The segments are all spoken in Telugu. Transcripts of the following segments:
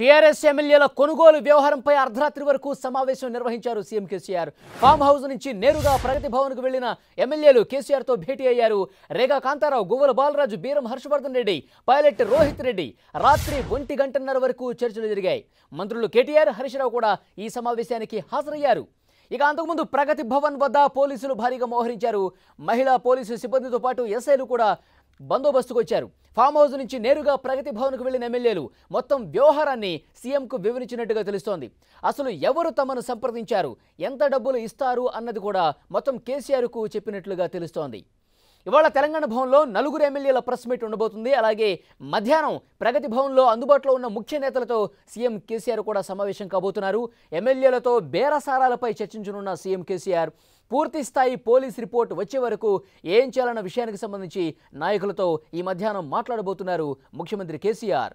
టీఆర్ఎస్ ఎమ్మెల్యేల కొనుగోలు వ్యవహారంపై అర్ధరాత్రి వరకు సమావేశం నిర్వహించారు సీఎం కేసీఆర్ ఫామ్ హౌస్ నుంచి నేరుగా ప్రగతి భవన్కు వెళ్లిన ఎమ్మెల్యేలు కేసీఆర్తో భేటీ అయ్యారు రేగా కాంతారావు గువ్వల బాలరాజు బీరం హర్షవర్ధన్ రెడ్డి పైలట్ రోహిత్ రెడ్డి రాత్రి ఒంటి గంటన్నర వరకు చర్చలు జరిగాయి మంత్రులు కేటీఆర్ హరీష్రావు కూడా ఈ సమావేశానికి హాజరయ్యారు ఇక అంతకుముందు ప్రగతి భవన్ వద్ద పోలీసులు భారీగా మోహరించారు మహిళా పోలీసు సిబ్బందితో పాటు ఎస్ఐలు కూడా బందోబస్తుకు వచ్చారు ఫామ్ హౌస్ నుంచి నేరుగా ప్రగతి భవన్కు వెళ్లిన ఎమ్మెల్యేలు మొత్తం వ్యవహారాన్ని సీఎంకు వివరించినట్టుగా తెలుస్తోంది అసలు ఎవరు తమను సంప్రదించారు ఎంత డబ్బులు ఇస్తారు అన్నది కూడా మొత్తం కేసీఆర్కు చెప్పినట్లుగా తెలుస్తోంది ఇవాళ తెలంగాణ భవన్లో నలుగురు ఎమ్మెల్యేల ప్రెస్ మీట్ ఉండబోతుంది అలాగే మధ్యాహ్నం ప్రగతి భవన్లో అందుబాటులో ఉన్న ముఖ్య నేతలతో సీఎం కేసీఆర్ కూడా సమావేశం కాబోతున్నారు ఎమ్మెల్యేలతో బేరసారాలపై చర్చించనున్న సీఎం కేసీఆర్ పూర్తి స్థాయి పోలీస్ రిపోర్ట్ వచ్చే వరకు ఏం చేయాలన్న విషయానికి సంబంధించి నాయకులతో ఈ మధ్యాహ్నం మాట్లాడబోతున్నారు ముఖ్యమంత్రి కేసీఆర్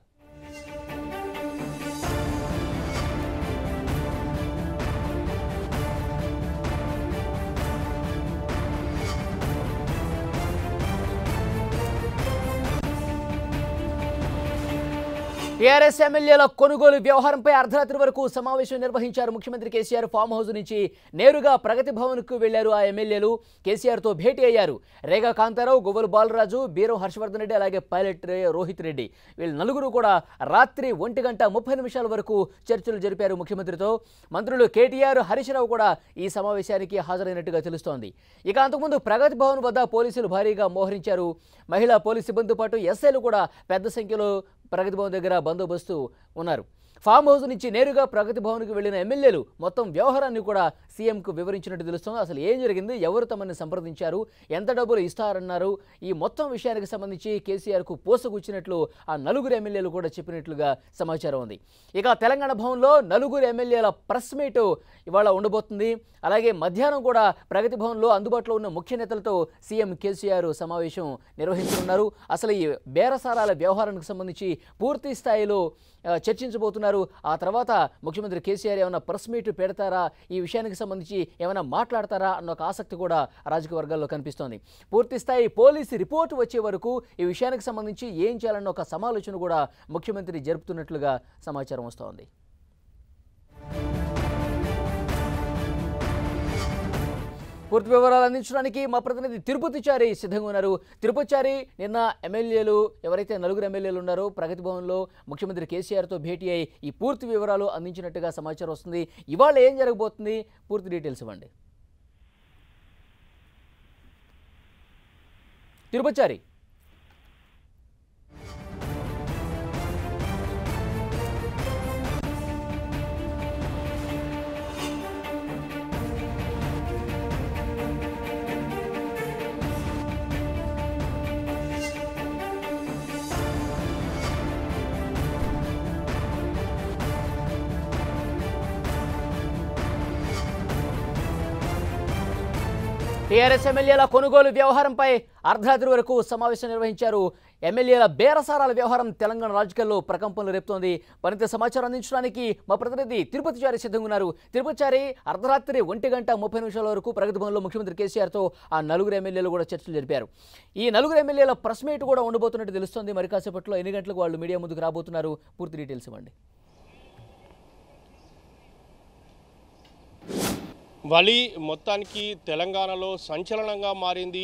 టీఆర్ఎస్ ఎమ్మెల్యేల కొనుగోలు వ్యవహారంపై అర్ధరాత్రి వరకు సమావేశం నిర్వహించారు ముఖ్యమంత్రి కేసీఆర్ ఫామ్ హౌస్ నుంచి నేరుగా ప్రగతి భవన్కు వెళ్లారు ఆ ఎమ్మెల్యేలు కేసీఆర్తో భేటీ అయ్యారు రేగా కాంతారావు గొవ్వలు బాలరాజు బీరం హర్షవర్ధన్ రెడ్డి అలాగే పైలట్ రోహిత్ రెడ్డి వీళ్ళు నలుగురు కూడా రాత్రి ఒంటి గంట ముప్పై నిమిషాల వరకు చర్చలు జరిపారు ముఖ్యమంత్రితో మంత్రులు కేటీఆర్ హరీశ్రావు కూడా ఈ సమావేశానికి హాజరైనట్టుగా తెలుస్తోంది ఇక అంతకుముందు ప్రగతి భవన్ వద్ద పోలీసులు భారీగా మోహరించారు మహిళా పోలీస్ సిబ్బందితో పాటు ఎస్ఐలు కూడా పెద్ద సంఖ్యలో ప్రగతి భవన్ దగ్గర బందోబస్తు ఉన్నారు ఫామ్ హౌస్ నుంచి నేరుగా ప్రగతి భవన్కి వెళ్లిన ఎమ్మెల్యేలు మొత్తం వ్యవహారాన్ని కూడా సీఎంకు వివరించినట్టు తెలుస్తుంది అసలు ఏం జరిగింది ఎవరు తమని సంప్రదించారు ఎంత డబ్బులు ఇస్తారన్నారు ఈ మొత్తం విషయానికి సంబంధించి కేసీఆర్కు పోసగుచ్చినట్లు ఆ నలుగురు ఎమ్మెల్యేలు కూడా చెప్పినట్లుగా సమాచారం ఉంది ఇక తెలంగాణ భవన్లో నలుగురు ఎమ్మెల్యేల ప్రెస్ మీట్ ఇవాళ ఉండబోతుంది అలాగే మధ్యాహ్నం కూడా ప్రగతి భవన్లో అందుబాటులో ఉన్న ముఖ్య నేతలతో సీఎం కేసీఆర్ సమావేశం నిర్వహించనున్నారు అసలు ఈ బేరసారాల వ్యవహారానికి సంబంధించి పూర్తి స్థాయిలో చర్చించబోతున్నారు ఆ తర్వాత ముఖ్యమంత్రి కేసీఆర్ ఏమైనా ప్రెస్ మీట్ పెడతారా ఈ విషయానికి సంబంధించి ఏమైనా మాట్లాడతారా అన్న ఒక ఆసక్తి కూడా రాజకీయ వర్గాల్లో కనిపిస్తోంది పూర్తి స్థాయి పోలీసు రిపోర్టు వచ్చే వరకు ఈ విషయానికి సంబంధించి ఏం చేయాలన్న ఒక సమాలోచన కూడా ముఖ్యమంత్రి జరుపుతున్నట్లుగా సమాచారం వస్తోంది పూర్తి వివరాలు అందించడానికి మా ప్రతినిధి తిరుపతిచారి సిద్ధంగా ఉన్నారు చారి నిన్న ఎమ్మెల్యేలు ఎవరైతే నలుగురు ఎమ్మెల్యేలు ఉన్నారో ప్రగతి భవన్లో ముఖ్యమంత్రి కేసీఆర్తో భేటీ అయి ఈ పూర్తి వివరాలు అందించినట్టుగా సమాచారం వస్తుంది ఇవాళ ఏం జరగబోతుంది పూర్తి డీటెయిల్స్ ఇవ్వండి తిరుపతిచారి టీఆర్ఎస్ ఎమ్మెల్యేల కొనుగోలు వ్యవహారంపై అర్ధరాత్రి వరకు సమావేశం నిర్వహించారు ఎమ్మెల్యేల బేరసారాల వ్యవహారం తెలంగాణ రాజకీయాల్లో ప్రకంపనలు రేపుతోంది మరింత సమాచారం అందించడానికి మా ప్రతినిధి తిరుపతి చారి సిద్ధంగా ఉన్నారు తిరుపతి చారి అర్ధరాత్రి ఒంటి గంట ముప్పై నిమిషాల వరకు ప్రగతి భవన్లో ముఖ్యమంత్రి కేసీఆర్తో ఆ నలుగురు ఎమ్మెల్యేలు కూడా చర్చలు జరిపారు ఈ నలుగురు ఎమ్మెల్యేల ప్రెస్ మీట్ కూడా ఉండబోతున్నట్టు తెలుస్తోంది మరి కాసేపట్లో ఎన్ని గంటలకు వాళ్ళు మీడియా ముందుకు రాబోతున్నారు పూర్తి డీటెయిల్స్ ఇవ్వండి వలి మొత్తానికి తెలంగాణలో సంచలనంగా మారింది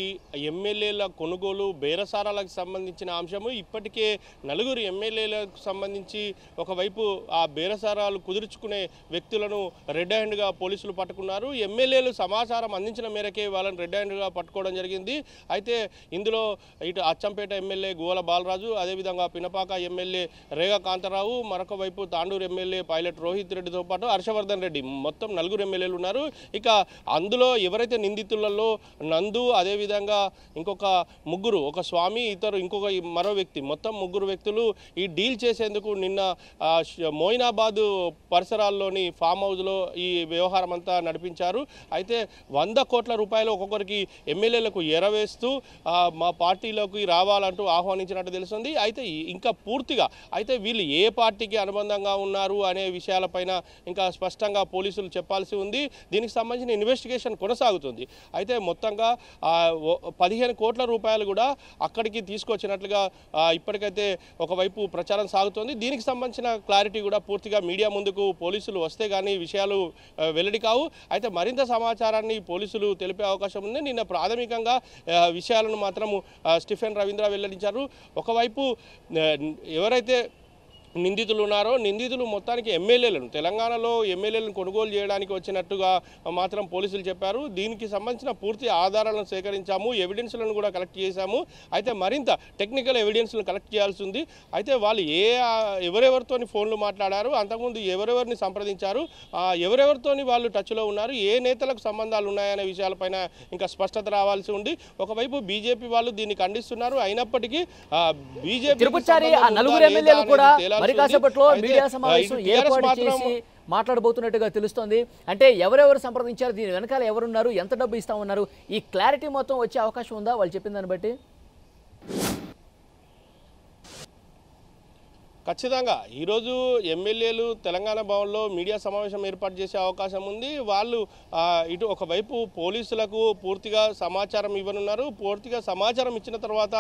ఎమ్మెల్యేల కొనుగోలు బేరసారాలకు సంబంధించిన అంశము ఇప్పటికే నలుగురు ఎమ్మెల్యేలకు సంబంధించి ఒకవైపు ఆ బేరసారాలు కుదుర్చుకునే వ్యక్తులను రెడ్ హ్యాండ్గా పోలీసులు పట్టుకున్నారు ఎమ్మెల్యేలు సమాచారం అందించిన మేరకే వాళ్ళని రెడ్ హ్యాండ్గా పట్టుకోవడం జరిగింది అయితే ఇందులో ఇటు అచ్చంపేట ఎమ్మెల్యే గోల బాలరాజు అదేవిధంగా పినపాక ఎమ్మెల్యే రేగా కాంతారావు మరొక వైపు తాండూరు ఎమ్మెల్యే పైలట్ రోహిత్ రెడ్డితో పాటు హర్షవర్ధన్ రెడ్డి మొత్తం నలుగురు ఎమ్మెల్యేలు ఉన్నారు ఇక అందులో ఎవరైతే నిందితులలో నందు అదేవిధంగా ఇంకొక ముగ్గురు ఒక స్వామి ఇతరు ఇంకొక మరో వ్యక్తి మొత్తం ముగ్గురు వ్యక్తులు ఈ డీల్ చేసేందుకు నిన్న మోయినాబాద్ పరిసరాల్లోని ఫామ్ హౌస్లో ఈ వ్యవహారం అంతా నడిపించారు అయితే వంద కోట్ల రూపాయలు ఒక్కొక్కరికి ఎమ్మెల్యేలకు ఎరవేస్తూ మా పార్టీలోకి రావాలంటూ ఆహ్వానించినట్టు తెలుస్తుంది అయితే ఇంకా పూర్తిగా అయితే వీళ్ళు ఏ పార్టీకి అనుబంధంగా ఉన్నారు అనే విషయాలపైన ఇంకా స్పష్టంగా పోలీసులు చెప్పాల్సి ఉంది దీనికి సంబంధించిన ఇన్వెస్టిగేషన్ కొనసాగుతుంది అయితే మొత్తంగా పదిహేను కోట్ల రూపాయలు కూడా అక్కడికి తీసుకొచ్చినట్లుగా ఇప్పటికైతే ఒకవైపు ప్రచారం సాగుతోంది దీనికి సంబంధించిన క్లారిటీ కూడా పూర్తిగా మీడియా ముందుకు పోలీసులు వస్తే కానీ విషయాలు వెల్లడి కావు అయితే మరింత సమాచారాన్ని పోలీసులు తెలిపే అవకాశం ఉంది నిన్న ప్రాథమికంగా విషయాలను మాత్రము స్టిఫెన్ రవీంద్ర వెల్లడించారు ఒకవైపు ఎవరైతే నిందితులు ఉన్నారో నిందితులు మొత్తానికి ఎమ్మెల్యేలను తెలంగాణలో ఎమ్మెల్యేలను కొనుగోలు చేయడానికి వచ్చినట్టుగా మాత్రం పోలీసులు చెప్పారు దీనికి సంబంధించిన పూర్తి ఆధారాలను సేకరించాము ఎవిడెన్స్లను కూడా కలెక్ట్ చేశాము అయితే మరింత టెక్నికల్ ఎవిడెన్స్లను కలెక్ట్ చేయాల్సి ఉంది అయితే వాళ్ళు ఏ ఎవరెవరితో ఫోన్లు మాట్లాడారు అంతకుముందు ఎవరెవరిని సంప్రదించారు ఎవరెవరితో వాళ్ళు టచ్లో ఉన్నారు ఏ నేతలకు సంబంధాలు ఉన్నాయనే విషయాలపైన ఇంకా స్పష్టత రావాల్సి ఉంది ఒకవైపు బీజేపీ వాళ్ళు దీన్ని ఖండిస్తున్నారు అయినప్పటికీ బీజేపీ కూడా మరి కాసేపట్లో మీడియా సమావేశం ఏర్పాటు చేసి మాట్లాడబోతున్నట్టుగా తెలుస్తోంది అంటే ఎవరెవరు సంప్రదించారు దీని వెనకాల ఎవరున్నారు ఎంత డబ్బు ఇస్తామన్నారు ఈ క్లారిటీ మొత్తం వచ్చే అవకాశం ఉందా వాళ్ళు చెప్పిన దాన్ని బట్టి ఖచ్చితంగా ఈరోజు ఎమ్మెల్యేలు తెలంగాణ భవన్లో మీడియా సమావేశం ఏర్పాటు చేసే అవకాశం ఉంది వాళ్ళు ఇటు ఒకవైపు పోలీసులకు పూర్తిగా సమాచారం ఇవ్వనున్నారు పూర్తిగా సమాచారం ఇచ్చిన తర్వాత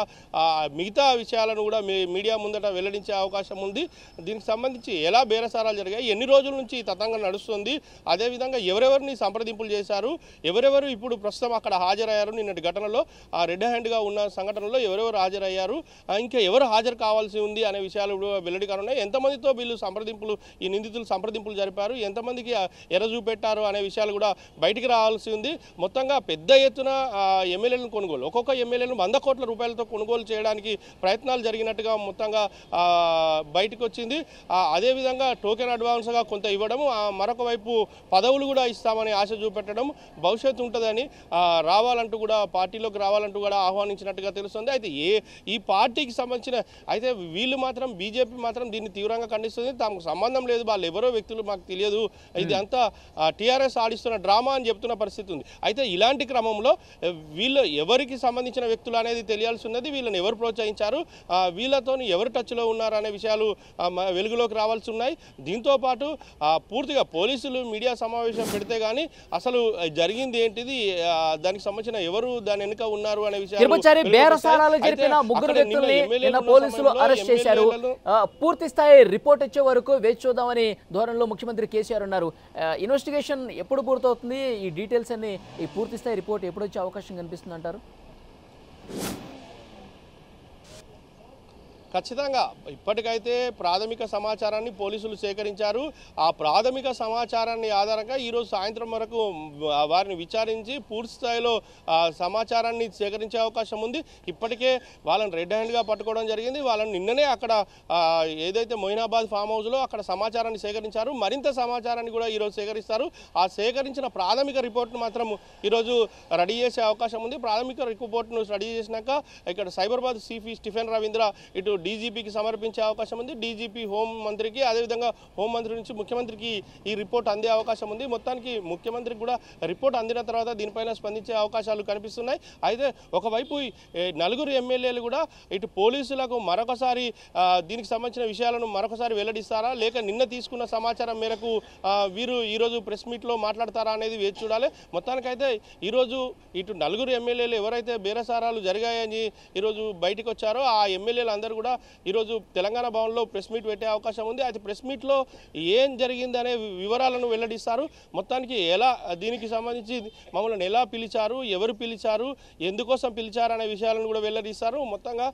మిగతా విషయాలను కూడా మీడియా ముందట వెల్లడించే అవకాశం ఉంది దీనికి సంబంధించి ఎలా బేరసారాలు జరిగాయి ఎన్ని రోజుల నుంచి తతంగం నడుస్తుంది అదేవిధంగా ఎవరెవరిని సంప్రదింపులు చేశారు ఎవరెవరు ఇప్పుడు ప్రస్తుతం అక్కడ హాజరయ్యారు నిన్నటి ఘటనలో ఆ రెడ్ హ్యాండ్గా ఉన్న సంఘటనలో ఎవరెవరు హాజరయ్యారు ఇంకా ఎవరు హాజరు కావాల్సి ఉంది అనే విషయాలు కూడా వెల్లడి కానున్నాయి ఎంతమందితో వీళ్ళు సంప్రదింపులు ఈ నిందితులు సంప్రదింపులు జరిపారు ఎంతమందికి ఎరజూ పెట్టారు అనే విషయాలు కూడా బయటికి రావాల్సి ఉంది మొత్తంగా పెద్ద ఎత్తున ఎమ్మెల్యేలను కొనుగోలు ఒక్కొక్క ఎమ్మెల్యేలను వంద కోట్ల రూపాయలతో కొనుగోలు చేయడానికి ప్రయత్నాలు జరిగినట్టుగా మొత్తంగా బయటకు వచ్చింది అదేవిధంగా టోకెన్ అడ్వాన్స్గా కొంత ఇవ్వడం మరొక వైపు పదవులు కూడా ఇస్తామని ఆశ చూపెట్టడం భవిష్యత్తు ఉంటుందని రావాలంటూ కూడా పార్టీలోకి రావాలంటూ కూడా ఆహ్వానించినట్టుగా తెలుస్తుంది అయితే ఏ ఈ పార్టీకి సంబంధించిన అయితే వీళ్ళు మాత్రం బీజేపీ మాత్రం దీన్ని తీవ్రంగా ఖండిస్తుంది తమకు సంబంధం లేదు వాళ్ళు ఎవరో వ్యక్తులు మాకు తెలియదు ఇది hmm. అంతా టీఆర్ఎస్ ఆడిస్తున్న డ్రామా అని చెప్తున్న పరిస్థితి ఉంది అయితే ఇలాంటి క్రమంలో వీళ్ళు ఎవరికి సంబంధించిన వ్యక్తులు అనేది తెలియాల్సి ఉన్నది వీళ్ళని ఎవరు ప్రోత్సహించారు వీళ్ళతో ఎవరు టచ్లో ఉన్నారు అనే విషయాలు వెలుగులోకి రావాల్సి ఉన్నాయి దీంతోపాటు పూర్తిగా పోలీసులు మీడియా సమావేశం పెడితే కానీ అసలు జరిగింది ఏంటిది దానికి సంబంధించిన ఎవరు దాని వెనుక ఉన్నారు అనే విషయం అరెస్ట్ చేశారు పూర్తి స్థాయి రిపోర్ట్ ఇచ్చే వరకు వేచి చూద్దామని ధోరణిలో ముఖ్యమంత్రి కేసీఆర్ ఉన్నారు ఇన్వెస్టిగేషన్ ఎప్పుడు పూర్తవుతుంది ఈ డీటెయిల్స్ అన్ని ఈ పూర్తి స్థాయి రిపోర్ట్ ఎప్పుడు వచ్చే అవకాశం కనిపిస్తుంది అంటారు ఖచ్చితంగా ఇప్పటికైతే ప్రాథమిక సమాచారాన్ని పోలీసులు సేకరించారు ఆ ప్రాథమిక సమాచారాన్ని ఆధారంగా ఈరోజు సాయంత్రం వరకు వారిని విచారించి పూర్తి స్థాయిలో సమాచారాన్ని సేకరించే అవకాశం ఉంది ఇప్పటికే వాళ్ళని రెడ్ హ్యాండ్గా పట్టుకోవడం జరిగింది వాళ్ళని నిన్ననే అక్కడ ఏదైతే మొయినాబాద్ ఫామ్ హౌస్లో అక్కడ సమాచారాన్ని సేకరించారు మరింత సమాచారాన్ని కూడా ఈరోజు సేకరిస్తారు ఆ సేకరించిన ప్రాథమిక రిపోర్ట్ను మాత్రం ఈరోజు రెడీ చేసే అవకాశం ఉంది ప్రాథమిక రిపోర్ట్ను రెడీ చేసినాక ఇక్కడ సైబరాబాద్ సిఫీ స్టిఫెన్ రవీంద్ర ఇటు డీజీపీకి సమర్పించే అవకాశం ఉంది డీజీపీ హోం మంత్రికి అదేవిధంగా హోంమంత్రి నుంచి ముఖ్యమంత్రికి ఈ రిపోర్ట్ అందే అవకాశం ఉంది మొత్తానికి ముఖ్యమంత్రికి కూడా రిపోర్ట్ అందిన తర్వాత దీనిపైన స్పందించే అవకాశాలు కనిపిస్తున్నాయి అయితే ఒకవైపు నలుగురు ఎమ్మెల్యేలు కూడా ఇటు పోలీసులకు మరొకసారి దీనికి సంబంధించిన విషయాలను మరొకసారి వెల్లడిస్తారా లేక నిన్న తీసుకున్న సమాచారం మేరకు వీరు ఈరోజు ప్రెస్ మీట్లో మాట్లాడతారా అనేది వేచి చూడాలి మొత్తానికైతే ఈరోజు ఇటు నలుగురు ఎమ్మెల్యేలు ఎవరైతే బేరసారాలు జరిగాయని ఈరోజు బయటకు వచ్చారో ఆ ఎమ్మెల్యేలు అందరూ కూడా కూడా ఈరోజు తెలంగాణ భవన్లో ప్రెస్ మీట్ పెట్టే అవకాశం ఉంది అయితే ప్రెస్ మీట్లో ఏం జరిగింది అనే వివరాలను వెల్లడిస్తారు మొత్తానికి ఎలా దీనికి సంబంధించి మమ్మల్ని ఎలా పిలిచారు ఎవరు పిలిచారు ఎందుకోసం పిలిచారు అనే విషయాలను కూడా వెల్లడిస్తారు మొత్తంగా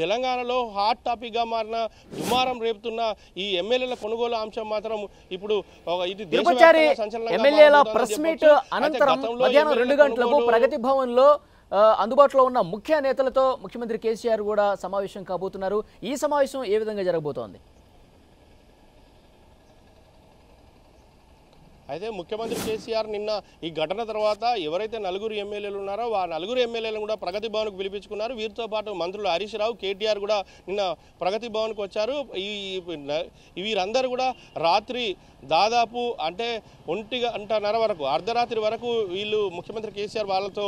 తెలంగాణలో హాట్ టాపిక్గా మారిన దుమారం రేపుతున్న ఈ ఎమ్మెల్యేల కొనుగోలు అంశం మాత్రం ఇప్పుడు ఇది ఎమ్మెల్యేల ప్రెస్ మీట్ అనంతరం మధ్యాహ్నం రెండు గంటలకు ప్రగతి అందుబాటులో ఉన్న ముఖ్య నేతలతో ముఖ్యమంత్రి కేసీఆర్ కూడా సమావేశం కాబోతున్నారు ఈ సమావేశం ఏ విధంగా జరగబోతోంది అయితే ముఖ్యమంత్రి కేసీఆర్ నిన్న ఈ ఘటన తర్వాత ఎవరైతే నలుగురు ఎమ్మెల్యేలు ఉన్నారో ఆ నలుగురు ఎమ్మెల్యేలను కూడా ప్రగతి భవన్కు పిలిపించుకున్నారు వీరితో పాటు మంత్రులు హరీష్ రావు కేటీఆర్ కూడా నిన్న ప్రగతి భవన్కు వచ్చారు ఈ వీరందరూ కూడా రాత్రి దాదాపు అంటే ఒంటి గంటన్నర వరకు అర్ధరాత్రి వరకు వీళ్ళు ముఖ్యమంత్రి కేసీఆర్ వాళ్ళతో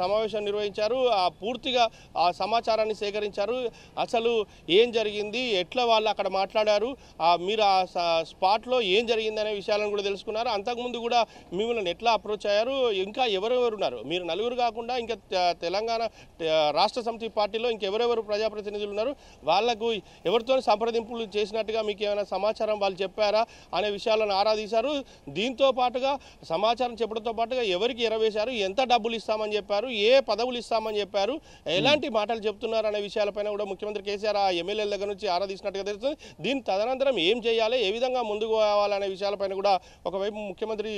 సమావేశం నిర్వహించారు పూర్తిగా ఆ సమాచారాన్ని సేకరించారు అసలు ఏం జరిగింది ఎట్లా వాళ్ళు అక్కడ మాట్లాడారు మీరు ఆ స్పాట్లో ఏం జరిగిందనే విషయాలను కూడా తెలుసుకున్నారు అంతకుముందు కూడా మిమ్మల్ని ఎట్లా అప్రోచ్ అయ్యారు ఇంకా ఎవరెవరు ఉన్నారు మీరు నలుగురు కాకుండా ఇంకా తెలంగాణ రాష్ట్ర సమితి పార్టీలో ఇంకెవరెవరు ప్రజాప్రతినిధులు ఉన్నారు వాళ్లకు ఎవరితో సంప్రదింపులు చేసినట్టుగా మీకు ఏమైనా సమాచారం వాళ్ళు చెప్పారా అనే విషయాలను ఆరా తీశారు దీంతో పాటుగా సమాచారం చెప్పడంతో పాటుగా ఎవరికి ఎరవేశారు ఎంత డబ్బులు ఇస్తామని చెప్పారు ఏ పదవులు ఇస్తామని చెప్పారు ఎలాంటి hmm. మాటలు చెప్తున్నారు అనే విషయాలపైన కూడా ముఖ్యమంత్రి కేసీఆర్ ఆ ఎమ్మెల్యేల దగ్గర నుంచి ఆరా తీసినట్టుగా తెలుస్తుంది దీని తదనంతరం ఏం చేయాలి ఏ విధంగా ముందుకు పోవాలనే విషయాలపైన కూడా ఒకవైపు ముఖ్యమంత్రి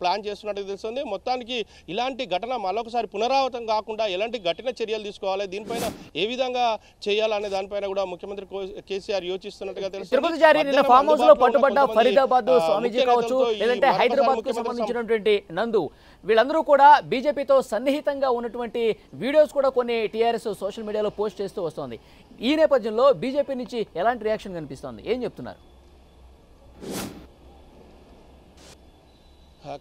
ప్లాన్ చేస్తున్నట్టు తెలుస్తుంది మొత్తానికి ఇలాంటి ఘటన మరొకసారి పునరావృతం కాకుండా ఎలాంటి కఠిన చర్యలు తీసుకోవాలి దీనిపైన ఏ విధంగా చేయాలనే దానిపైన కూడా ముఖ్యమంత్రి కేసీఆర్ యోచిస్తున్నట్టుగా తెలుస్తుంది పడ్డ ఫరీదాబాద్ స్వామీజీ కావచ్చు లేదంటే హైదరాబాద్ కు సంబంధించినటువంటి నందు వీళ్ళందరూ కూడా బీజేపీతో సన్నిహితంగా ఉన్నటువంటి వీడియోస్ కూడా కొన్ని టీఆర్ఎస్ సోషల్ మీడియాలో పోస్ట్ చేస్తూ వస్తోంది ఈ నేపథ్యంలో బీజేపీ నుంచి ఎలాంటి రియాక్షన్ కనిపిస్తోంది ఏం చెప్తున్నారు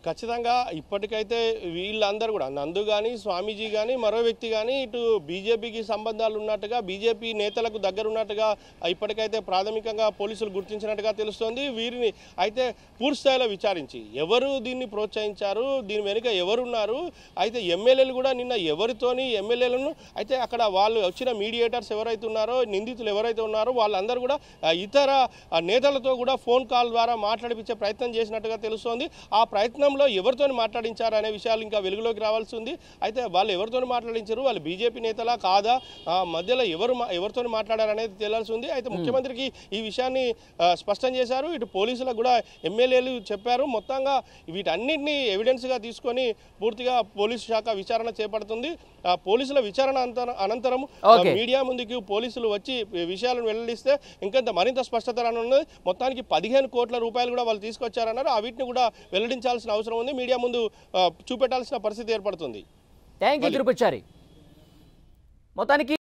ఖచ్చితంగా ఇప్పటికైతే వీళ్ళందరూ కూడా నందు కానీ స్వామీజీ కానీ మరో వ్యక్తి కానీ ఇటు బీజేపీకి సంబంధాలు ఉన్నట్టుగా బీజేపీ నేతలకు దగ్గర ఉన్నట్టుగా ఇప్పటికైతే ప్రాథమికంగా పోలీసులు గుర్తించినట్టుగా తెలుస్తోంది వీరిని అయితే పూర్తిస్థాయిలో విచారించి ఎవరు దీన్ని ప్రోత్సహించారు దీని వెనుక ఎవరున్నారు అయితే ఎమ్మెల్యేలు కూడా నిన్న ఎవరితోని ఎమ్మెల్యేలను అయితే అక్కడ వాళ్ళు వచ్చిన మీడియేటర్స్ ఎవరైతే ఉన్నారో నిందితులు ఎవరైతే ఉన్నారో వాళ్ళందరూ కూడా ఇతర నేతలతో కూడా ఫోన్ కాల్ ద్వారా మాట్లాడిపించే ప్రయత్నం చేసినట్టుగా తెలుస్తోంది ఆ ప్రయత్నం ప్రయత్నంలో ఎవరితో మాట్లాడించారు అనే విషయాలు ఇంకా వెలుగులోకి రావాల్సి ఉంది అయితే వాళ్ళు ఎవరితో మాట్లాడించారు వాళ్ళు బీజేపీ నేతలా కాదా మధ్యలో ఎవరు ఎవరితో మాట్లాడారు అనేది తెలియాల్సి ఉంది అయితే ముఖ్యమంత్రికి ఈ విషయాన్ని స్పష్టం చేశారు ఇటు పోలీసులకు కూడా ఎమ్మెల్యేలు చెప్పారు మొత్తంగా వీటన్నిటిని ఎవిడెన్స్గా తీసుకొని పూర్తిగా పోలీసు శాఖ విచారణ చేపడుతుంది పోలీసుల విచారణ అనంతరం మీడియా ముందుకు పోలీసులు వచ్చి విషయాలను వెల్లడిస్తే ఇంకంత మరింత స్పష్టత రానున్నది మొత్తానికి పదిహేను కోట్ల రూపాయలు కూడా వాళ్ళు తీసుకొచ్చారన్నారు వీటిని కూడా వెల్లడించాల్సిన అవసరం ఉంది మీడియా ముందు చూపెట్టాల్సిన పరిస్థితి ఏర్పడుతుంది మొత్తానికి